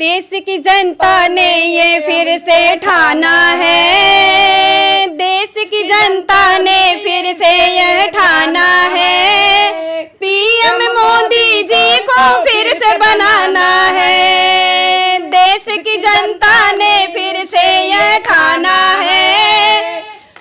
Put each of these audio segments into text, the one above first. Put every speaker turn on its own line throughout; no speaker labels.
देश की जनता ने ये फिर से ठाना है देश की जनता ने फिर से यह ठाना है पीएम मोदी जी को फिर से बनाना है देश की जनता ने फिर से यह ठाना है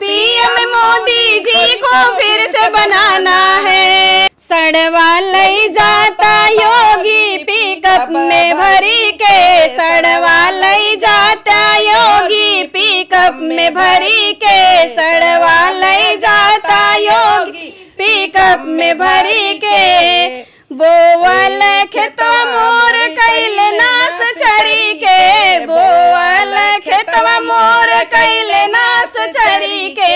पीएम मोदी जी को फिर से बनाना है सड़वा લઈ જાતા યોગી પીકઅપ મે ભરી કે સડવા લઈ જાતા યોગી પીકઅપ મે ભરી કે સડવા લઈ જાતા યોગી પીકઅપ મે ભરી કે બોવાલે ખેત મૂર કઈ લે નાસ ચરી કે બોવાલે ખેત મૂર કઈ લે નાસ ચરી કે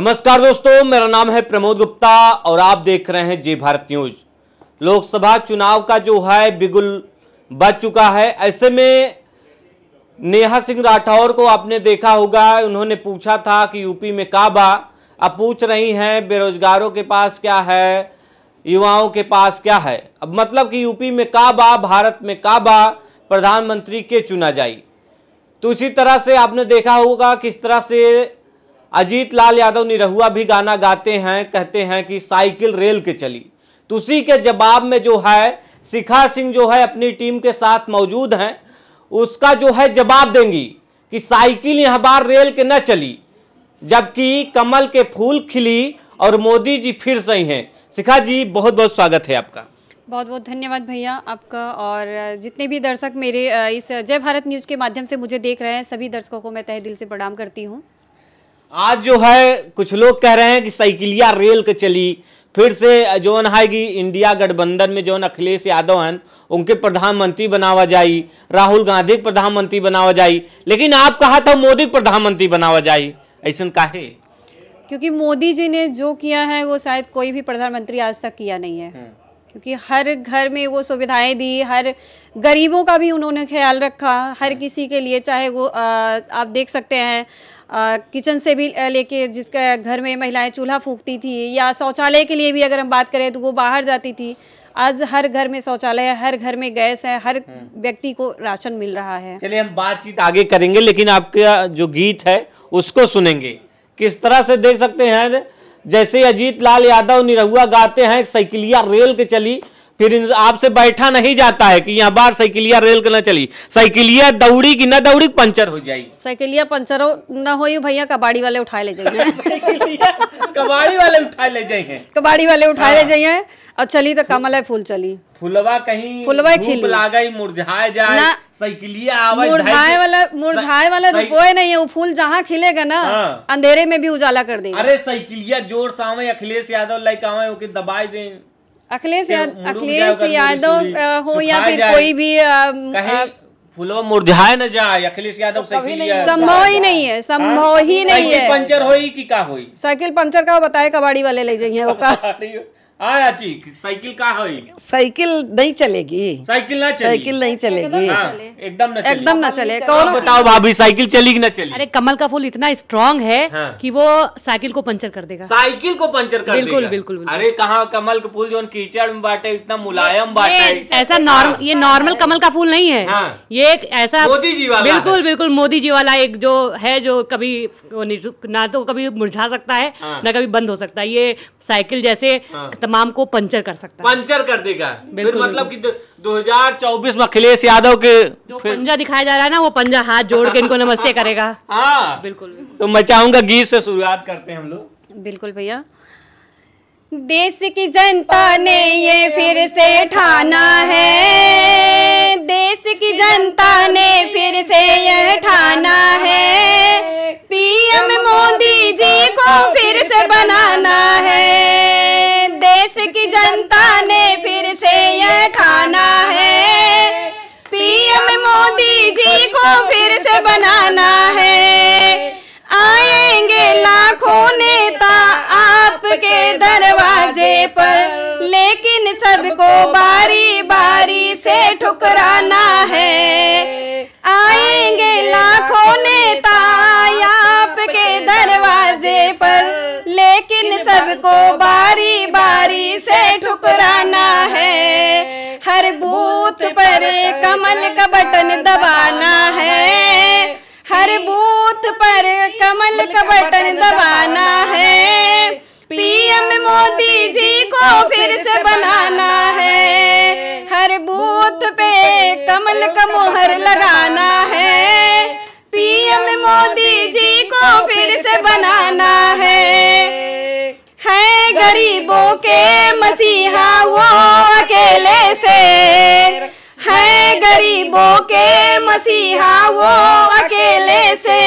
नमस्कार दोस्तों मेरा नाम है प्रमोद गुप्ता और आप देख रहे हैं जे भारत न्यूज लोकसभा चुनाव का जो है बिगुल बच चुका है ऐसे में नेहा सिंह राठौर को आपने देखा होगा उन्होंने पूछा था कि यूपी में काबा अब पूछ रही हैं बेरोजगारों के पास क्या है युवाओं के पास क्या है अब मतलब कि यूपी में काबा भारत में बा प्रधानमंत्री के चुना जाए तो इसी तरह से आपने देखा होगा किस तरह से अजीत लाल यादव निरहुआ भी गाना गाते हैं कहते हैं कि साइकिल रेल के चली तो उसी के जवाब में जो है शिखा सिंह जो है अपनी टीम के साथ मौजूद हैं उसका जो है जवाब देंगी कि साइकिल यह बार रेल के न चली जबकि कमल के फूल खिली और मोदी जी फिर सही हैं शिखा जी बहुत बहुत स्वागत है आपका
बहुत बहुत धन्यवाद भैया आपका और जितने भी दर्शक मेरे इस जय भारत न्यूज़ के माध्यम से मुझे देख रहे हैं सभी दर्शकों को मैं तहे दिल से प्रणाम करती हूँ
आज जो है कुछ लोग कह रहे हैं कि साइकिलिया रेल के चली फिर से जो है कि इंडिया गठबंधन में जो अखिलेश यादव हैं उनके प्रधानमंत्री बनावा जाई राहुल गांधी प्रधानमंत्री बनावा जाई लेकिन आप कहा था मोदी प्रधानमंत्री बनावा जाई ऐसा काहे
क्योंकि मोदी जी ने जो किया है वो शायद कोई भी प्रधानमंत्री आज तक किया नहीं है हम्म। क्योंकि हर घर में वो सुविधाएं दी हर गरीबों का भी उन्होंने ख्याल रखा हर हम्म। किसी के लिए चाहे वो आ, आप देख सकते हैं किचन से भी लेके जिसका घर में महिलाएं चूल्हा फूकती थी या शौचालय के लिए भी अगर हम बात करें तो वो बाहर जाती थी आज हर घर में शौचालय है हर घर में गैस है हर हम्म। व्यक्ति को राशन मिल रहा है
चलिए हम बातचीत आगे करेंगे लेकिन आपका जो गीत है उसको सुनेंगे किस तरह से देख सकते हैं जैसे अजीत लाल यादव निरहुआ गाते हैं साइकिलिया रेल के चली फिर आपसे बैठा नहीं जाता है कि यहाँ बार साइकिलिया रेल के ना चली साइकिलिया दौड़ी की ना दौड़ी पंचर हो जाएगी
साइकिलिया पंचर न हो भैया कबाड़ी वाले उठा ले जाइए
कबाड़ी वाले उठा ले जाइए
कबाड़ी वाले उठा ले जाइए और चली तो कमल है फूल चली
फुलवा कहीं फुलवा खिल लागे मुरझाए जाए मुरझाए वाला
मुरझाए वाला रुपये नहीं है वो फूल जहाँ खिलेगा ना हाँ। अंधेरे में भी उजाला कर देगा अरे
साइकिलिया जोर सावे अखिलेश यादव लाइक आवे दबाए दे अखिलेश अखिलेश यादव हो या फिर कोई भी फूलो मुरझाए न जाए अखिलेश यादव तो संभव ही नहीं
है हाँ? संभव ही नहीं है पंचर हो कि का हो साइकिल पंचर का बताए कबाड़ी वाले ले जाइए वो का
आची साइकिल का है साइकिल नहीं चलेगी साइकिल ना साइकिल नहीं तो चलेगी हाँ, एकदम ना एकदम ना चले कौन बताओ भाभी साइकिल चली ना चली अरे
कमल का फूल इतना स्ट्रांग है हाँ। कि वो साइकिल को पंचर कर देगा साइकिल
को पंचर कर बिल्कुल बिल्कुल अरे कहा कमल का फूल जो कीचड़ में बांटे इतना मुलायम बांटे ऐसा नॉर्मल ये नॉर्मल
हाँ। कमल का फूल नहीं है ये एक ऐसा मोदी जी वाला बिल्कुल बिल्कुल मोदी जी वाला एक जो है जो कभी ना तो कभी मुरझा सकता है ना कभी बंद हो सकता है ये साइकिल जैसे तमाम को पंचर कर सकता
है पंचर कर देगा फिर मतलब कि 2024 में अखिलेश यादव के जो पंजा
दिखाया जा रहा है ना वो पंजा हाथ जोड़ के इनको नमस्ते करेगा
हाँ बिल्कुल, तो मैं चाहूंगा गीत से शुरुआत करते हैं हम लोग बिल्कुल भैया
देश की जनता
ने ये फिर से ठाना है देश की जनता ने फिर से यह ठाना है पीएम मोदी जी को फिर से कैसे बनाना है आएंगे लाखों नेता आपके दरवाजे पर लेकिन सबको बारी बारी से ठुकराना है आएंगे लाखों नेता आपके दरवाजे पर लेकिन सबको बारी बारी से ठुकरा हर बूथ पर कमल का बटन दबाना है हर बूथ पर कमल का बटन दबाना है पीएम मोदी जी को फिर से बनाना है हर बूथ पे कमल का मोहर लगाना है पीएम मोदी जी को फिर से बनाना है है गरीबों के मसीहा वो गरीबों के मसीहा वो अकेले से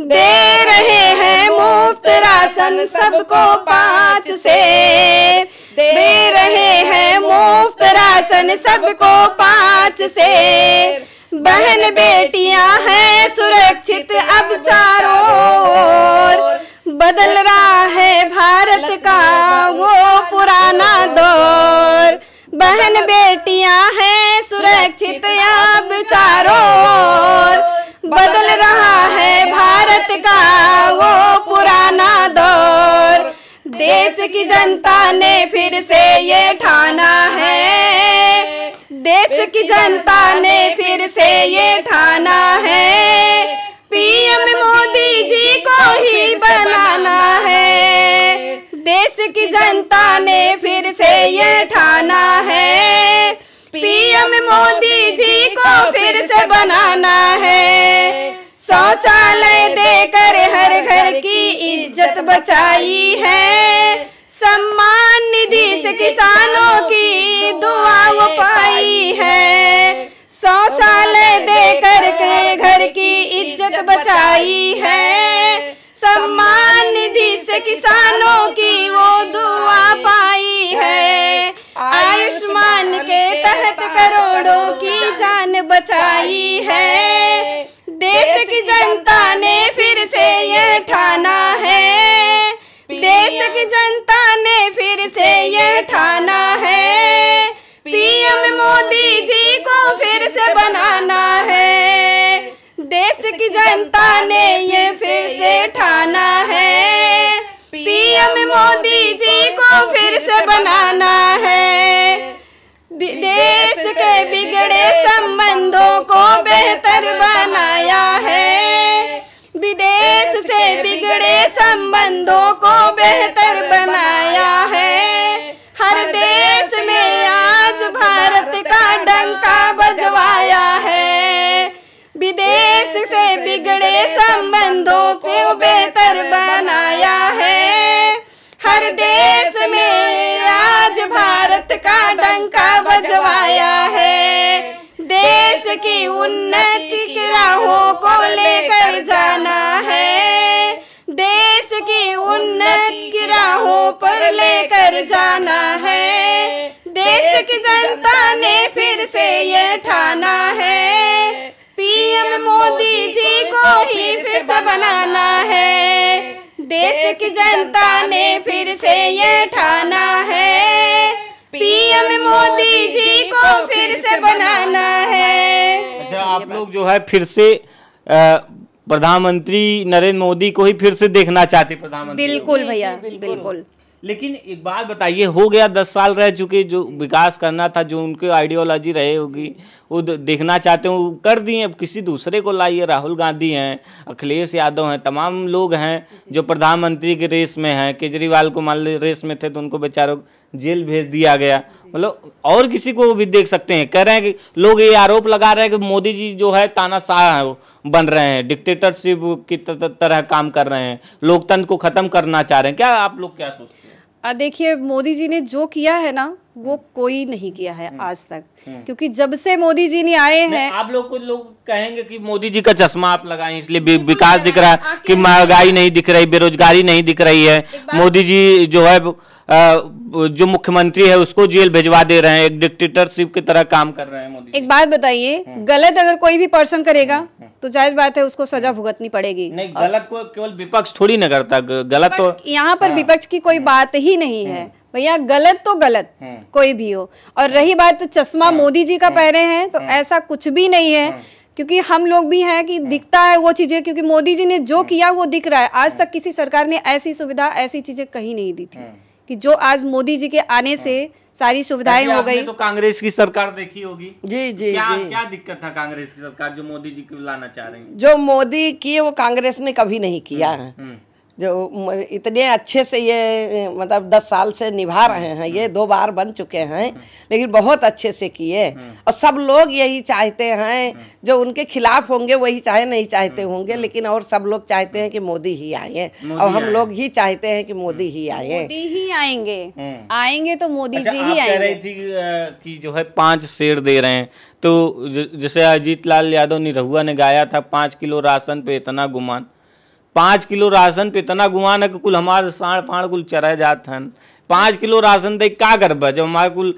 दे रहे हैं मुफ्त राशन सबको पाँच से दे रहे हैं मुफ्त राशन सबको पाँच से बहन बेटियां हैं सुरक्षित अब चारों बदल रहा है भारत का वो पुराना दौर बहन बेटियां हैं सुरक्षित अब चारों बदल रहा है भारत का वो पुराना दौर देश की जनता ने फिर से ये ठाना है देश की जनता ने फिर से ये ठाना है पीएम मोदी जी को ही बनाना है देश की जनता ने फिर से ये मोदी जी को फिर से बनाना है शौचालय देकर हर घर की इज्जत बचाई है सम्मान निधि से किसानों की दुआ वो पाई है शौचालय देकर के घर की इज्जत बचाई है सम्मान निधि से किसानों की वो बचाई है देश की जनता ने फिर से यह ठाना है देश की जनता ने फिर से यह ठाना है पीएम मोदी जी को फिर से बनाना है देश की जनता ने ये फिर से ठाना है पीएम मोदी जी को फिर से बनाना के बिगड़े संबंधों को बेहतर बनाया है विदेश से बिगड़े संबंधों को बेहतर बनाया है हर देश में आज भारत का डंका बजवाया है विदेश से बिगड़े संबंधों से बेहतर बनाया है हर देश में आज भारत का डंका बजवा की उन्नति की राहों को लेकर जाना है देश की उन्नति की राहों पर लेकर जाना है देश की जनता ने फिर से ये ठाना है पीएम मोदी जी को ही फिर से बनाना है देश की जनता ने फिर से ये ठाना है पीएम मोदी जी को फिर से बनाना है
आप लोग जो है फिर से प्रधानमंत्री नरेंद्र मोदी को ही फिर से देखना चाहते प्रधानमंत्री
बिल्कुल भैया बिल्कुल
लेकिन एक बात बताइए हो गया दस साल रह चुके जो विकास करना था जो उनके आइडियोलॉजी रहे होगी वो देखना चाहते हो कर दिए अब किसी दूसरे को लाइए राहुल गांधी हैं अखिलेश यादव हैं तमाम लोग हैं जो प्रधानमंत्री के रेस में हैं केजरीवाल को मान लीजिए रेस में थे तो उनको बेचारों जेल भेज दिया गया मतलब और किसी को भी देख सकते हैं कह रहे हैं कि लोग ये आरोप लगा रहे हैं कि मोदी जी जो है तानाशाह बन रहे हैं डिक्टेटरशिप की तरह काम कर रहे हैं लोकतंत्र को खत्म करना चाह रहे हैं क्या आप लोग क्या सोचते
हैं देखिए मोदी जी ने जो किया है ना वो कोई नहीं किया है हम्म। आज तक हम्म। क्योंकि जब से मोदी जी ने आए हैं आप
लोग कुछ लोग कहेंगे कि मोदी जी का चश्मा आप लगाए इसलिए विकास दिख रहा है कि महंगाई नहीं दिख रही बेरोजगारी नहीं दिख रही है मोदी जी जो है जो मुख्यमंत्री है उसको जेल भेजवा दे रहे हैं एक डिक्टेटरशिप की तरह काम कर रहे हैं
मोदी एक बात बताइए हम्म। गलत अगर कोई भी पर्सन करेगा तो जायज बात है उसको सजा भुगतनी पड़ेगी नहीं गलत
को केवल विपक्ष थोड़ी न करता गलत तो
यहाँ पर हाँ। विपक्ष की कोई बात ही नहीं है भैया गलत तो गलत हम्म। कोई भी हो और रही बात तो चश्मा हाँ। मोदी जी का हम्म। पहने हैं तो हम्म। ऐसा कुछ भी नहीं है क्योंकि हम लोग भी हैं कि दिखता है वो चीजें क्योंकि मोदी जी ने जो किया वो दिख रहा है आज तक किसी सरकार ने ऐसी सुविधा ऐसी चीजें कहीं नहीं दी थी कि जो आज मोदी जी के आने से
सारी सुविधाएं हो गई तो कांग्रेस की सरकार देखी होगी जी जी क्या, जी क्या दिक्कत था कांग्रेस की सरकार जो मोदी जी को लाना चाह रही जो मोदी किए वो कांग्रेस ने कभी नहीं किया है जो इतने अच्छे से ये मतलब दस साल से निभा रहे हैं ये दो बार बन चुके हैं लेकिन बहुत अच्छे से किए और सब लोग यही चाहते हैं जो उनके खिलाफ होंगे वही चाहे नहीं चाहते होंगे लेकिन और सब लोग चाहते हैं कि मोदी ही आए और हम लोग ही चाहते हैं कि मोदी ही आए मोदी
ही आएंगे हम्म। आएंगे तो मोदी अच्छा, जी ही आएंगे
थी कि जो है पाँच शेर दे रहे हैं तो जैसे अजीत लाल यादव निरहुआ ने गाया था पाँच किलो राशन पे इतना गुमान पाँच किलो राशन पे इतना गुमान है कि कुल हमारे साढ़ पाँच कुल चरा जात हैं पाँच किलो राशन दे का करब जब हमारे कुल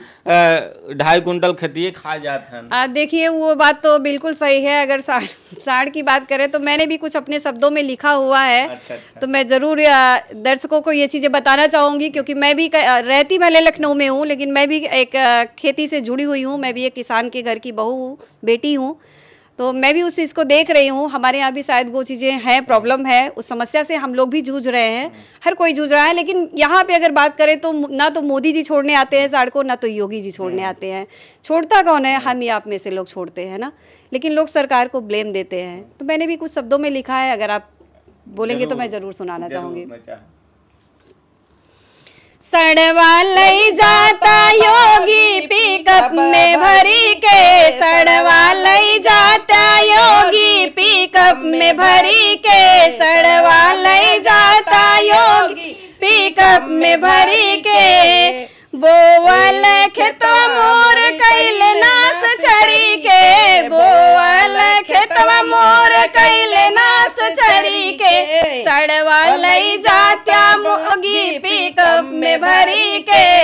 ढाई कुंटल खतिए खा जाते
हैं देखिए वो बात तो बिल्कुल सही है अगर साढ़ साढ़ की बात करें तो मैंने भी कुछ अपने शब्दों में लिखा हुआ है अच्छा, अच्छा। तो मैं ज़रूर दर्शकों को ये चीज़ें बताना चाहूँगी क्योंकि मैं भी रहती भले लखनऊ में हूँ लेकिन मैं भी एक खेती से जुड़ी हुई हूँ मैं भी एक किसान के घर की बहू हूँ बेटी हूँ तो मैं भी उस चीज़ को देख रही हूँ हमारे यहाँ भी शायद वो चीज़ें हैं प्रॉब्लम है उस समस्या से हम लोग भी जूझ रहे हैं हम्म। हर कोई जूझ रहा है लेकिन यहाँ पे अगर बात करें तो ना तो मोदी जी छोड़ने आते हैं साड़ को ना तो योगी जी छोड़ने हम्म। आते हैं छोड़ता कौन है हम्म। हम ही आप में से लोग छोड़ते हैं ना लेकिन लोग सरकार को ब्लेम देते हैं तो मैंने भी कुछ शब्दों में लिखा है अगर आप बोलेंगे तो मैं ज़रूर सुनाना चाहूँगी सड़वा લઈ
જાતા યોગી પિકઅપ મે ભરી કે સડવા લઈ જાતા યોગી પિકઅપ મે ભરી કે સડવા લઈ જાતા યોગી પિકઅપ મે ભરી કે બોવાલે ખેત મોર કઈલે નાસ ચરી કે બોવાલે ખેતવા મોર કઈલે નાસ ચરી કે સડવા લઈ જાતા યોગી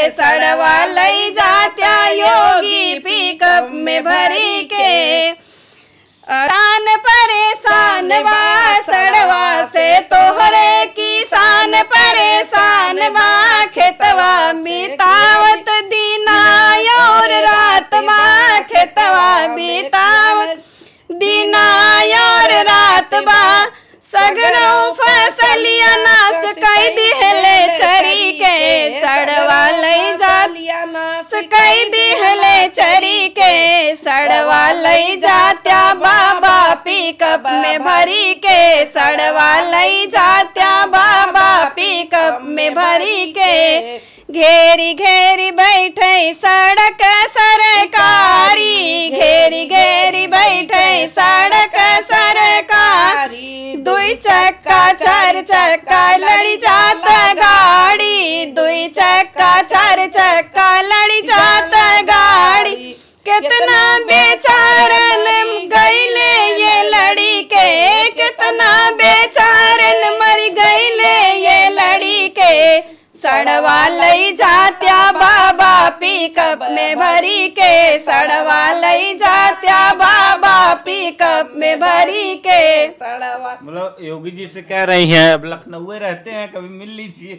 सड़वा लई जात्या योगी पिकअप में भरी के परेशान बा सड़वा से तोहरे किसान परेशान बा खेतवा बितावत दीना और रात बा खेतवा बितावत दीना और रात बा सगरों फसलिया नास कई दिहले चरी के सड़वा लै जा नास कई दिहले चरी के सड़वा लई जात्या बाबा पिकअप में भरी के सड़वा लई जात्या बाबा पिकअप में भरी के घेरी घेरी बैठे सड़क सरकारी घेरी घेरी बैठे सड़क सरकारी चक्का चार चक्का लड़ी जात गाड़ी दुई चक्का चार चक्का लड़ी जाता गाड़ी कितना बेचारन ले ये लड़ी के कितना बेचारन मर ले ये लड़ी के सड़वा लई जात्या बाबा पिकअप में भरी के सड़वा लई जात्या बाबा
पिकअप में भरी के
सड़वा
मतलब योगी जी से कह रही हैं अब लखनऊ रहते हैं कभी मिल लीजिए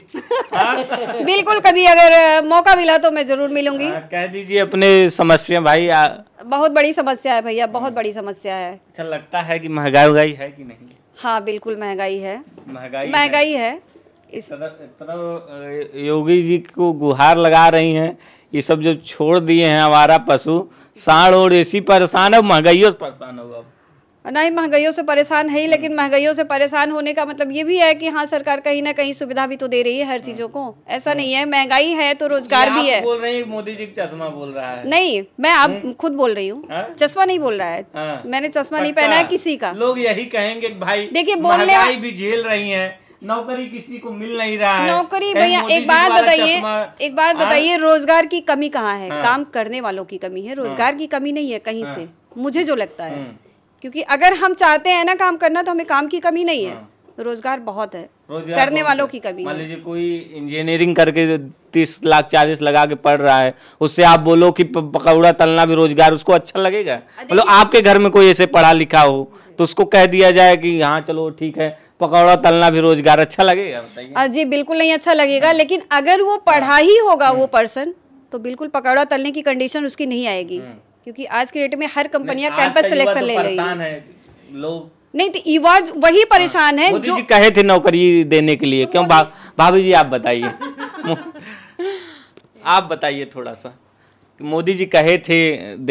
हाँ? बिल्कुल कभी अगर मौका मिला तो मैं जरूर मिलूंगी आ, हाँ,
कह दीजिए अपने समस्या भाई आ...
बहुत बड़ी समस्या है भैया बहुत बड़ी समस्या है
अच्छा लगता है की महंगाई है की नहीं
हाँ बिल्कुल महंगाई है
महंगाई महंगाई
है इस तरफ
योगी जी को गुहार लगा रही हैं ये सब जो छोड़ दिए हैं हमारा पशु साढ़ और ऐसी परेशान है महंगाइयों से परेशान हो अब
नहीं महंगाइयों से परेशान है ही लेकिन महंगाइयों से परेशान होने का मतलब ये भी है कि हाँ सरकार कहीं ना कहीं सुविधा भी तो दे रही है हर चीजों को ऐसा नहीं है महंगाई है तो रोजगार भी है बोल
रही मोदी जी चश्मा बोल रहा है नहीं
मैं आप हम्म। खुद बोल रही हूँ हाँ। चश्मा नहीं बोल रहा है हाँ। मैंने चश्मा नहीं पहना है किसी का
लोग यही कहेंगे भाई देखिये बोलने भी झेल रही है नौकरी किसी को मिल नहीं रहा है नौकरी भैया एक बात बताइए
एक बात बताइए रोजगार की कमी कहाँ है हाँ। काम करने वालों की कमी है रोजगार हाँ। की कमी नहीं है कहीं हाँ। से मुझे जो लगता है हाँ। क्योंकि अगर हम चाहते हैं ना काम करना तो हमें काम की कमी नहीं है रोजगार बहुत है
रोजगार करने वालों
की कमी मान लीजिए
कोई इंजीनियरिंग करके तीस लाख चालीस लगा के पढ़ रहा है उससे आप बोलो कि पकौड़ा तलना भी रोजगार उसको अच्छा लगेगा मतलब आपके घर में कोई ऐसे पढ़ा लिखा हो तो उसको कह दिया जाए कि हाँ चलो ठीक है पकौड़ा तलना भी रोजगार अच्छा लगेगा
जी बिल्कुल नहीं अच्छा लगेगा हाँ। लेकिन अगर वो पढ़ा ही होगा वो हाँ। पर्सन तो बिल्कुल पकौड़ा तलने की कंडीशन उसकी नहीं आएगी हाँ। क्योंकि आज के डेट में हर कंपनियां कैंपस सिलेक्शन ले रही
है लोग
नहीं तो युवा वही परेशान है जो
कहे थे नौकरी देने के लिए तो क्यों भाभी जी आप बताइए आप बताइए थोड़ा सा मोदी जी कहे थे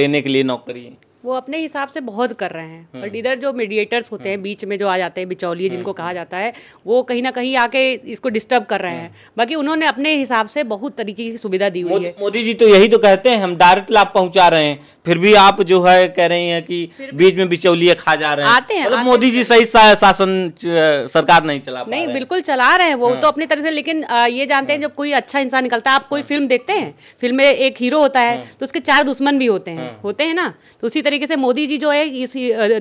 देने के लिए नौकरी
वो अपने हिसाब से बहुत कर रहे हैं हम्म। बट इधर जो मीडिएटर्स होते हैं हम्म। बीच में जो आ जाते हैं बिचौलिए हम्म। जिनको कहा जाता है वो कहीं ना कहीं आके इसको डिस्टर्ब कर रहे हैं बाकी उन्होंने अपने हिसाब से बहुत तरीके की सुविधा दी हुई है
मोदी जी तो यही तो कहते हैं हम डायरेक्ट लाभ पहुंचा रहे हैं फिर भी आप जो है कह रहे हैं कि बीच में बिचौलिए खा जा रहे हैं आते हैं मतलब मोदी जी सही शासन सरकार नहीं चला नहीं
बिल्कुल चला रहे हैं वो हाँ। तो अपनी तरफ से लेकिन ये जानते हैं हाँ। जब कोई अच्छा इंसान निकलता है आप कोई हाँ। फिल्म देखते हैं फिल्म में एक हीरो होता है तो उसके चार दुश्मन भी होते हैं होते हैं ना तो उसी तरीके से मोदी जी जो है इस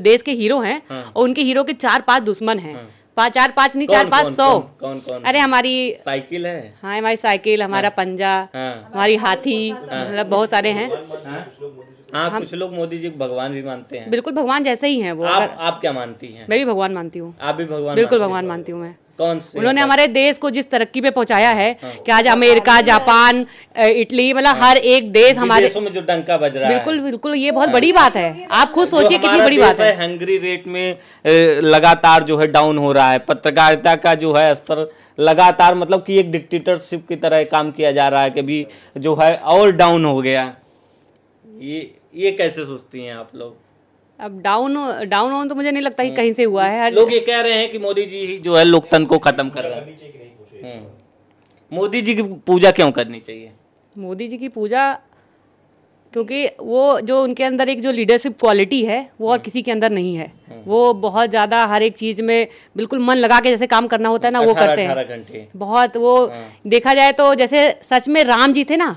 देश के हीरो हैं हाँ। और उनके हीरो के चार पांच दुश्मन हैं हाँ। चार पाँच नहीं चार पाँच सौ
कौन, कौन, अरे हमारी साइकिल है
हाँ हमारी साइकिल हमारा हाँ। पंजा हाँ। हमारी हाथी हाँ। मतलब बहुत सारे हैं
हाँ कुछ लोग मोदी जी भगवान भी मानते हैं
बिल्कुल भगवान जैसे ही हैं वो आप,
आप क्या मानती हैं मैं भी भगवान मानती हूँ आप भी भगवान बिल्कुल भगवान मानती हूँ मैं कौन से उन्होंने
हमारे देश को जिस तरक्की पे पहुंचाया है हाँ। कि आज अमेरिका हाँ। जापान इटली मतलब हाँ। हर एक देश हमारे देशों
में जो डंका बज रहा है बिल्कुल
बिल्कुल ये बहुत हाँ। बड़ी बात है आप खुद सोचिए कितनी बड़ी बात है
हंगरी रेट में लगातार जो है डाउन हो रहा है पत्रकारिता का जो है स्तर लगातार मतलब कि एक डिक्टेटरशिप की तरह काम किया जा रहा है कि भी जो है और डाउन हो गया ये ये कैसे सोचती हैं आप लोग
अब डाउन डाउन ऑन तो मुझे नहीं लगता कि कहीं से हुआ है हम्म। लोग ये
कह रहे हैं कि मोदी जी ही जो है लोकतंत्र को खत्म कर रहे हैं हम्म। मोदी जी की पूजा क्यों करनी चाहिए
मोदी जी की पूजा क्योंकि वो जो उनके अंदर एक जो लीडरशिप क्वालिटी है वो और हम्म। किसी के अंदर नहीं है वो बहुत ज़्यादा हर एक चीज़ में बिल्कुल मन लगा के जैसे काम करना होता है ना वो करते हैं बहुत वो हाँ। देखा जाए तो जैसे सच में राम जी थे ना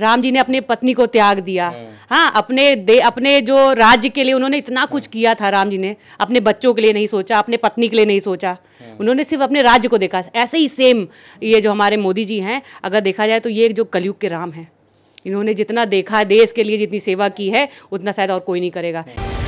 राम जी ने अपने पत्नी को त्याग दिया हाँ।, हाँ अपने दे अपने जो राज्य के लिए उन्होंने इतना कुछ हाँ। किया था राम जी ने अपने बच्चों के लिए नहीं सोचा अपने पत्नी के लिए नहीं सोचा हाँ। उन्होंने सिर्फ अपने राज्य को देखा ऐसे ही सेम ये जो हमारे मोदी जी हैं अगर देखा जाए तो ये जो कलयुग के राम हैं इन्होंने जितना देखा देश के लिए जितनी सेवा की है उतना शायद और कोई नहीं करेगा